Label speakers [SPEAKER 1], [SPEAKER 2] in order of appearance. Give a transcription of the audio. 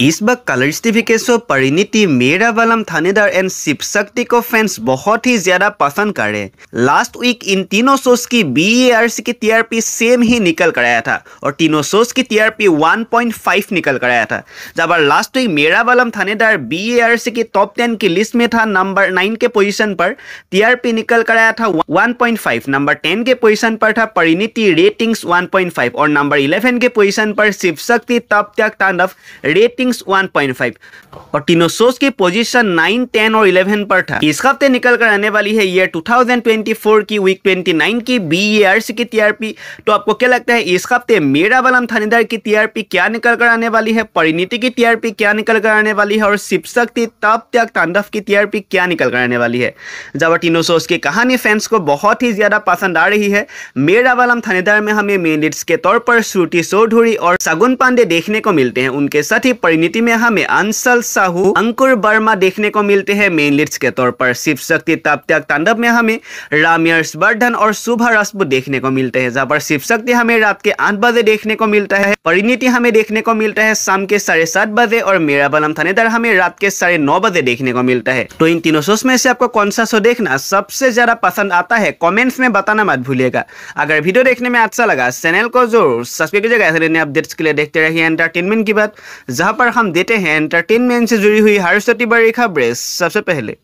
[SPEAKER 1] इस बार Colors TV के शो परिणीति मेरा बलम थानेदार एंड शिव शक्ति को फैंस बहुत ही ज्यादा पसंद कर रहे लास्ट वीक इन तीनों शोज की बी की टीआरपी सेम ही निकल कर आया था और तीनों शोज की टीआरपी 1.5 निकल कर आया था जब लास्ट वीक मेरा बलम थानेदार बी की टॉप टेन की लिस्ट में था नंबर नाइन के पोजिशन पर टीआरपी निकल कर आया था फाइव नंबर टेन के पोजिशन पर था परिणीति रेटिंग्स फाइव और नंबर इलेवन के पोजिशन पर शिव शक्ति तब तक तांडव रेट रेटिंग्स 1.5 और टीनोसोस की पोजीशन 9, 10 और 11 पर था इस हफ्ते निकल कर आने वाली है ईयर 2024 की वीक 29 की बी e की टीआरपी तो आपको क्या लगता है इस हफ्ते मेरा बलम थानेदार की टीआरपी क्या निकल कर आने वाली है परिणीति की टीआरपी क्या निकल कर आने वाली है और शिव शक्ति तब त्याग तांडव की टीआरपी क्या निकल कर आने वाली है जब टीनोसोस की कहानी फैंस को बहुत ही ज्यादा पसंद आ रही है मेरा बलम थानेदार में हमें मेन के तौर पर श्रुति चौधरी और सगुन पांडे देखने को मिलते हैं उनके साथ ही परिणति में हमें अंसल साहू अंकुर वर्मा देखने को मिलते हैं मेन लीड्स के तौर पर शिव शक्ति तब तांडव में हमें राम वर्धन और शुभ राजपूत देखने को मिलते हैं जहाँ पर शिव शक्ति हमें रात के आठ बजे देखने को मिलता है परिणति हमें देखने को मिलता है शाम के साढ़े सात बजे और मेरा बलम थानेदार हमें रात के साढ़े नौ बजे देखने को मिलता है तो इन तीनों शोज में से आपको कौन सा शो देखना सबसे ज्यादा पसंद आता है कॉमेंट्स में बताना मत भूलिएगा अगर वीडियो देखने में अच्छा लगा चैनल को जरूर सब्सक्राइब कीजिएगा ऐसे अपडेट्स के लिए देखते रहिए एंटरटेनमेंट की बात जहाँ यहां पर हम देते हैं एंटरटेनमेंट से जुड़ी हुई हर सती बारीखा ब्रेस सबसे पहले